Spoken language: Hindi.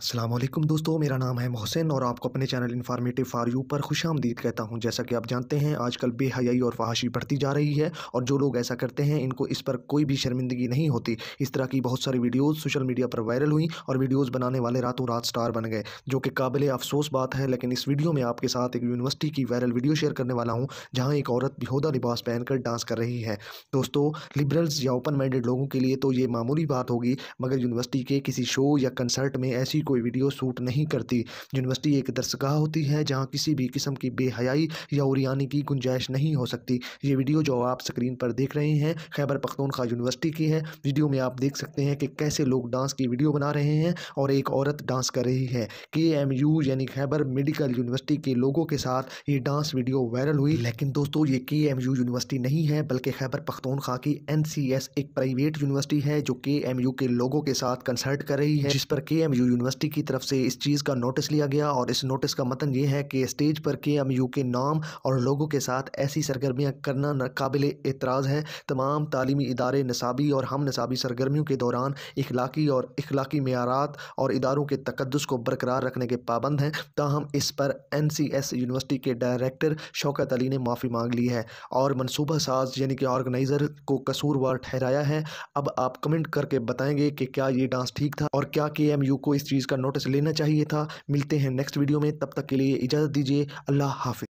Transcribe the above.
असलम दोस्तों मेरा नाम है मोहसिन और आपको अपने चैनल इन्फॉर्मेटिव फार यू पर खुश आमदीद कहता हूं जैसा कि आप जानते हैं आजकल बेहयाई और फहाशी बढ़ती जा रही है और जो लोग ऐसा करते हैं इनको इस पर कोई भी शर्मिंदगी नहीं होती इस तरह की बहुत सारी वीडियोस सोशल मीडिया पर वायरल हुई और वीडियोज़ बनाने वाले रातों रात स्टार बन गए जो कि काबिल अफसोस बात है लेकिन इस वीडियो में आपके साथ एक यूनिवर्सिटी की वायरल वीडियो शेयर करने वाला हूँ जहाँ एक औरत बेहदा लिबास पहनकर डांस कर रही है दोस्तों लिबरल्स या ओपन माइंडेड लोगों के लिए तो ये मामूली बात होगी मगर यूनिवर्सिटी के किसी शो या कंसर्ट में ऐसी कोई वीडियो शूट नहीं करती यूनिवर्सिटी एक दर्शगाह होती है जहाँ किसी भी किस्म की बेहयाई या उरियानी की गुंजाइश नहीं हो सकती ये वीडियो जो आप स्क्रीन पर देख रहे हैं खैबर पख्तूनखा यूनिवर्सिटी की है वीडियो में आप देख सकते हैं कि कैसे लोग डांस की वीडियो बना रहे हैं और एक औरत डांस कर रही है के एम यू यानी खैबर मेडिकल यूनिवर्सिटी के लोगों के साथ ये डांस वीडियो वायरल हुई लेकिन दोस्तों ये के एम यू यूनिवर्सिटी नहीं है बल्कि खैबर पख्तूनखा की एन सी एस एक प्राइवेट यूनिवर्सिटी है जो के एम यू के लोगों के साथ कंसर्ट कर रही है जिस पर के एम यू यूनिवर्सिटी यूनिवर्सिटी की तरफ से इस चीज़ का नोटिस लिया गया और इस नोटिस का मतन मतलब ये है कि स्टेज पर के एम यू के नाम और लोगों के साथ ऐसी सरगर्मियाँ करना नाकबिल एतराज़ हैं तमाम तली इदारे नसाबी और हम नसाबी सरगर्मियों के दौरान इखलाकी और इखलाकी मैारात और इदारों के तकदस को बरकरार रखने के पाबंद हैं ताहम इस पर एन सी एस यूनिवर्सिटी के डायरेक्टर शौकत अली ने माफ़ी मांग ली है और मनसूबा साज यानी कि ऑर्गेनाइज़र को कसूरवार ठहराया है अब आप कमेंट करके बताएंगे कि क्या ये डांस ठीक था और क्या के एम यू को इस चीज़ इसका नोटिस लेना चाहिए था मिलते हैं नेक्स्ट वीडियो में तब तक के लिए इजाज़त दीजिए अल्लाह हाफि